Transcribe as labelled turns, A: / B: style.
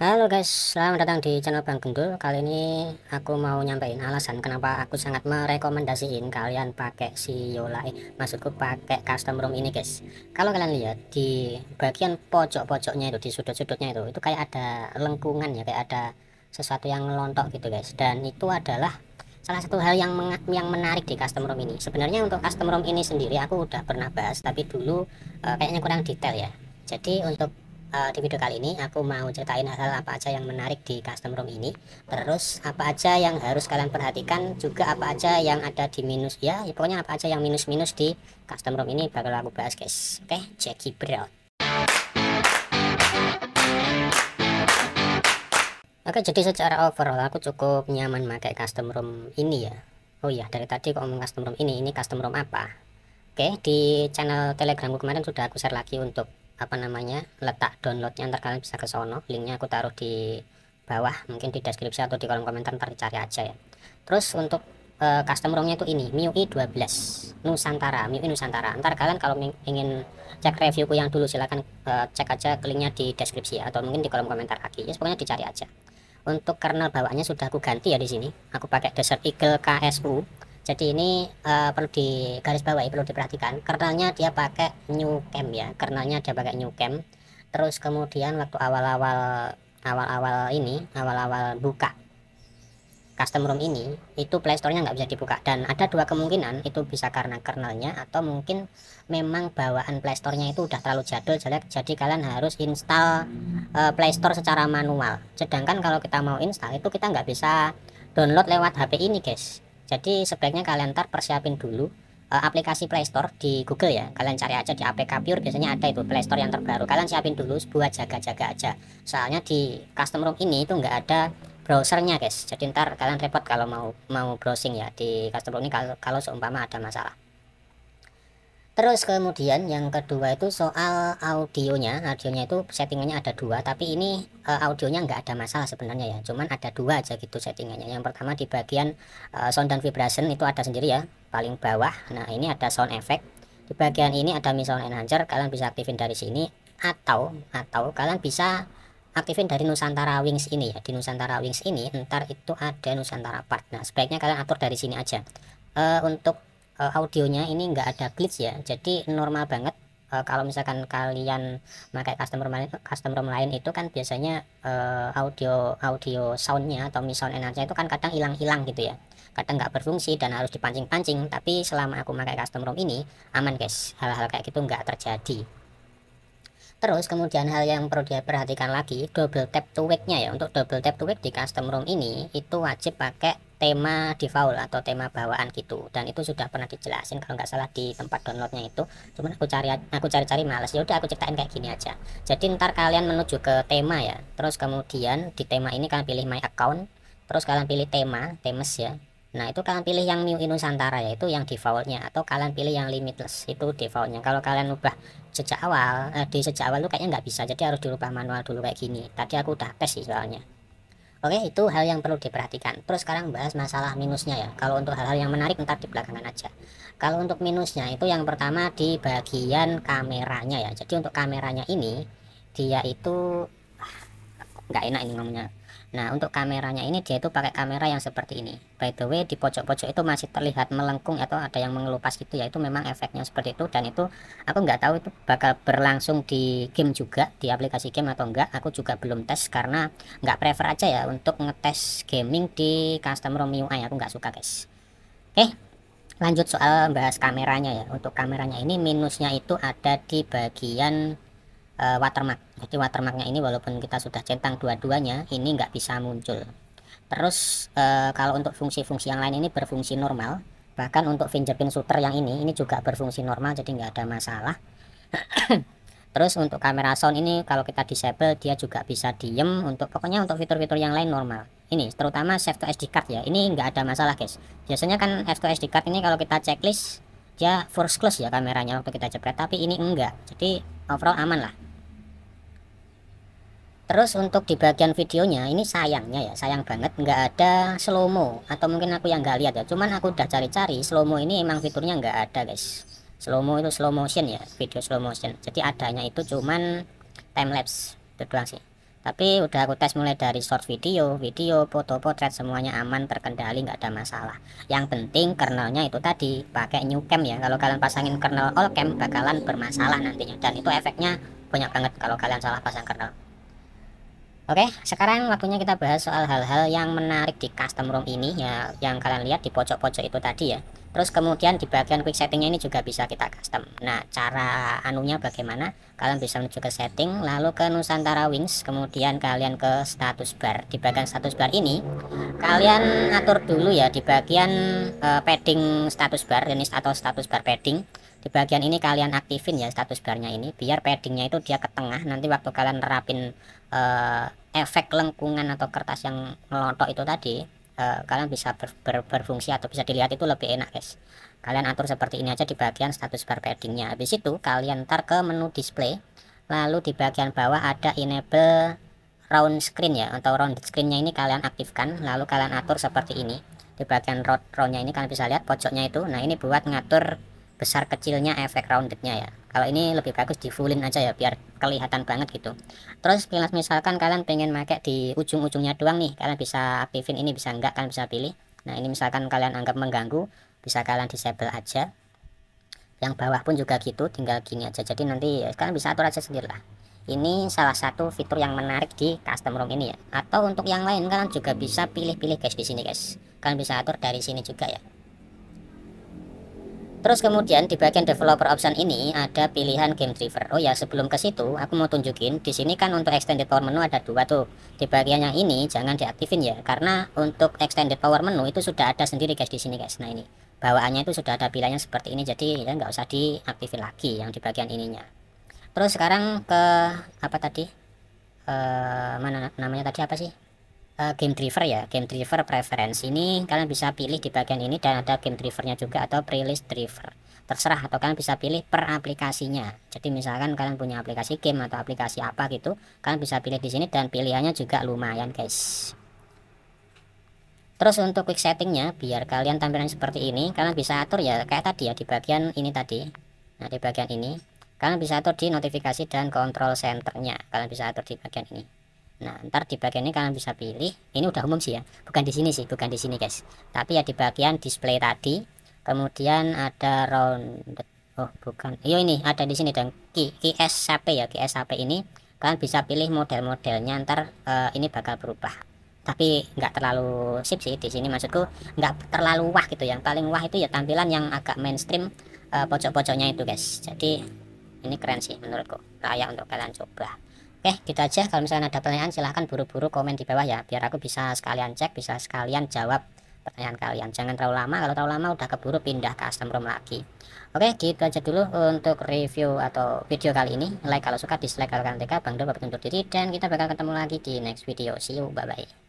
A: Halo guys, selamat datang di channel Bang Gendul Kali ini aku mau nyampein alasan kenapa aku sangat merekomendasiin kalian pakai si Yola eh, Maksudku pakai custom room ini guys Kalau kalian lihat di bagian pojok-pojoknya itu, di sudut-sudutnya itu Itu kayak ada lengkungan ya, kayak ada sesuatu yang ngelontok gitu guys Dan itu adalah salah satu hal yang yang menarik di custom room ini Sebenarnya untuk custom room ini sendiri aku udah pernah bahas Tapi dulu uh, kayaknya kurang detail ya jadi untuk uh, di video kali ini aku mau ceritain hal apa aja yang menarik di custom ROM ini terus apa aja yang harus kalian perhatikan juga apa aja yang ada di minus ya, ya pokoknya apa aja yang minus-minus di custom ROM ini bakal aku bahas guys oke okay? checkibrout Oke jadi secara overall aku cukup nyaman pakai custom ROM ini ya Oh iya dari tadi kok ngomong custom ROM ini ini custom ROM apa Oke di channel telegramku kemarin sudah aku share lagi untuk apa namanya letak downloadnya ntar kalian bisa ke sono linknya aku taruh di bawah mungkin di deskripsi atau di kolom komentar ntar cari aja ya terus untuk uh, custom rom itu ini MIUI 12 Nusantara MIUI Nusantara ntar kalian kalau ingin cek reviewku yang dulu silahkan uh, eh, cek aja ke linknya di deskripsi ya, atau mungkin di kolom komentar kaki ya pokoknya dicari aja untuk kernel bawaannya sudah aku ganti ya di sini aku pakai Desert Eagle KSU jadi ini uh, perlu digarisbawahi perlu diperhatikan kernelnya dia pakai new cam ya kernelnya dia pakai new cam terus kemudian waktu awal-awal awal-awal ini awal-awal buka custom ROM ini itu playstore-nya nggak bisa dibuka dan ada dua kemungkinan itu bisa karena kernelnya atau mungkin memang bawaan playstore-nya itu udah terlalu jadul jadi, jadi kalian harus install uh, eh, playstore secara manual sedangkan kalau kita mau install itu kita nggak bisa download lewat HP ini guys jadi sebaiknya kalian ntar persiapin dulu eh, aplikasi Play Store di Google ya. Kalian cari aja di APK Pure biasanya ada itu Play Store yang terbaru. Kalian siapin dulu buat jaga-jaga aja. Soalnya di custom room ini itu nggak ada browsernya guys. Jadi ntar kalian repot kalau mau mau browsing ya di custom room ini kalau, kalau seumpama ada masalah. Terus kemudian yang kedua itu soal audionya. Audionya itu settingannya ada dua, tapi ini e, audionya nggak ada masalah sebenarnya ya. Cuman ada dua aja gitu settingannya. Yang pertama di bagian e, sound dan vibration itu ada sendiri ya, paling bawah. Nah ini ada sound effect. Di bagian ini ada misalnya enhancer, kalian bisa aktifin dari sini atau atau kalian bisa aktifin dari Nusantara Wings ini ya. Di Nusantara Wings ini ntar itu ada Nusantara Part. Nah sebaiknya kalian atur dari sini aja. E, untuk uh, audionya ini nggak ada glitch ya jadi normal banget uh, kalau misalkan kalian pakai custom rom lain custom rom lain itu kan biasanya uh, audio audio soundnya atau misalnya sound itu kan kadang hilang-hilang gitu ya kadang nggak berfungsi dan harus dipancing-pancing tapi selama aku pakai custom ROM ini aman guys hal-hal kayak gitu nggak terjadi Terus kemudian hal yang perlu dia perhatikan lagi double tap to wake-nya ya. Untuk double tap to wake di custom room ini itu wajib pakai tema default atau tema bawaan gitu dan itu sudah pernah dijelasin kalau nggak salah di tempat downloadnya itu cuman aku cari aku cari-cari males ya udah aku ceritain kayak gini aja jadi ntar kalian menuju ke tema ya terus kemudian di tema ini kalian pilih my account terus kalian pilih tema themes ya Nah itu kalian pilih yang MIUI Nusantara yaitu yang defaultnya atau kalian pilih yang limitless itu defaultnya. Kalau kalian ubah sejak awal eh, di sejak awal lu kayaknya nggak bisa jadi harus dirubah manual dulu kayak gini. Tadi aku udah tes sih soalnya. Oke itu hal yang perlu diperhatikan. Terus sekarang bahas masalah minusnya ya. Kalau untuk hal-hal yang menarik ntar di belakangan aja. Kalau untuk minusnya itu yang pertama di bagian kameranya ya. Jadi untuk kameranya ini dia itu ah, nggak enak ini ngomongnya Nah untuk kameranya ini dia itu pakai kamera yang seperti ini By the way di pojok-pojok itu masih terlihat melengkung atau ada yang mengelupas gitu ya Itu memang efeknya seperti itu dan itu aku nggak tahu itu bakal berlangsung di game juga Di aplikasi game atau enggak aku juga belum tes karena nggak prefer aja ya untuk ngetes gaming di custom ROM UI Aku nggak suka guys Oke lanjut soal bahas kameranya ya untuk kameranya ini minusnya itu ada di bagian uh, watermark jadi watermarknya ini walaupun kita sudah centang dua-duanya ini nggak bisa muncul terus uh, kalau untuk fungsi-fungsi yang lain ini berfungsi normal bahkan untuk fingerprint shooter yang ini ini juga berfungsi normal jadi nggak ada masalah terus untuk kamera sound ini kalau kita disable dia juga bisa diem untuk pokoknya untuk fitur-fitur yang lain normal ini terutama save to SD card ya ini nggak ada masalah guys biasanya kan save to SD card ini kalau kita checklist dia force close ya kameranya waktu kita jepret tapi ini enggak jadi overall aman lah Terus untuk di bagian videonya ini sayangnya ya sayang banget nggak ada slow mo atau mungkin aku yang nggak lihat ya cuman aku udah cari-cari slow mo ini emang fiturnya nggak ada guys slow mo itu slow motion ya video slow motion jadi adanya itu cuman timelapse itu doang sih tapi udah aku tes mulai dari short video, video, foto, potret semuanya aman terkendali nggak ada masalah yang penting kernelnya itu tadi pakai new cam ya kalau kalian pasangin kernel all cam bakalan bermasalah nantinya dan itu efeknya banyak banget kalau kalian salah pasang kernel Oke, sekarang waktunya kita bahas soal hal-hal yang menarik di custom room ini ya, yang kalian lihat di pojok-pojok itu tadi ya. Terus kemudian di bagian quick settingnya ini juga bisa kita custom. Nah, cara anunya bagaimana? Kalian bisa menuju ke setting, lalu ke Nusantara Wings, kemudian kalian ke status bar. Di bagian status bar ini, kalian atur dulu ya di bagian uh, padding status bar, jenis atau status bar padding di bagian ini kalian aktifin ya status barnya ini biar paddingnya itu dia ke tengah nanti waktu kalian nerapin uh, efek lengkungan atau kertas yang melontok itu tadi uh, kalian bisa ber, ber, berfungsi atau bisa dilihat itu lebih enak guys kalian atur seperti ini aja di bagian status bar paddingnya habis itu kalian ntar ke menu display lalu di bagian bawah ada enable round screen ya atau rounded screennya ini kalian aktifkan lalu kalian atur seperti ini di bagian round roundnya ini kalian bisa lihat pojoknya itu nah ini buat ngatur besar kecilnya efek roundednya ya kalau ini lebih bagus di fullin aja ya biar kelihatan banget gitu terus misalkan kalian pengen make di ujung-ujungnya doang nih kalian bisa aktifin ini bisa enggak kalian bisa pilih nah ini misalkan kalian anggap mengganggu bisa kalian disable aja yang bawah pun juga gitu tinggal gini aja jadi nanti ya, kalian bisa atur aja sendiri lah ini salah satu fitur yang menarik di custom room ini ya atau untuk yang lain kalian juga bisa pilih-pilih guys di sini guys kalian bisa atur dari sini juga ya Terus kemudian di bagian developer option ini ada pilihan game driver. Oh ya sebelum ke situ aku mau tunjukin di sini kan untuk extended power menu ada dua tuh. Di bagian yang ini jangan diaktifin ya karena untuk extended power menu itu sudah ada sendiri guys di sini guys. Nah ini bawaannya itu sudah ada pilihannya seperti ini jadi ya nggak usah diaktifin lagi yang di bagian ininya. Terus sekarang ke apa tadi? Eh mana namanya tadi apa sih? Eh, game driver ya game driver preference ini kalian bisa pilih di bagian ini dan ada game drivernya juga atau playlist driver terserah atau kalian bisa pilih per aplikasinya jadi misalkan kalian punya aplikasi game atau aplikasi apa gitu kalian bisa pilih di sini dan pilihannya juga lumayan guys terus untuk quick settingnya biar kalian tampilan seperti ini kalian bisa atur ya kayak tadi ya di bagian ini tadi nah di bagian ini kalian bisa atur di notifikasi dan control centernya kalian bisa atur di bagian ini Nah, ntar di bagian ini kalian bisa pilih. Ini udah umum sih ya. Bukan di sini sih, bukan di sini, guys. Tapi ya di bagian display tadi. Kemudian ada round, Oh, bukan. Yo iya, ini ada di sini dan KSAP ya, KSAP ini kalian bisa pilih model-modelnya. Ntar uh, ini bakal berubah. Tapi nggak terlalu sip sih di sini maksudku nggak terlalu wah gitu. Yang paling wah itu ya tampilan yang agak mainstream uh, pojok-pojoknya itu, guys. Jadi ini keren sih menurutku. Layak untuk kalian coba. Oke, eh, gitu aja. Kalau misalnya ada pertanyaan, silahkan buru-buru komen di bawah ya, biar aku bisa sekalian cek, bisa sekalian jawab pertanyaan kalian. Jangan terlalu lama, kalau terlalu lama udah keburu pindah ke custom room lagi. Oke, gitu aja dulu untuk review atau video kali ini. Like kalau suka, dislike kalau kalian tega, bang Dol, bapak diri, dan kita bakal ketemu lagi di next video. See you, bye-bye.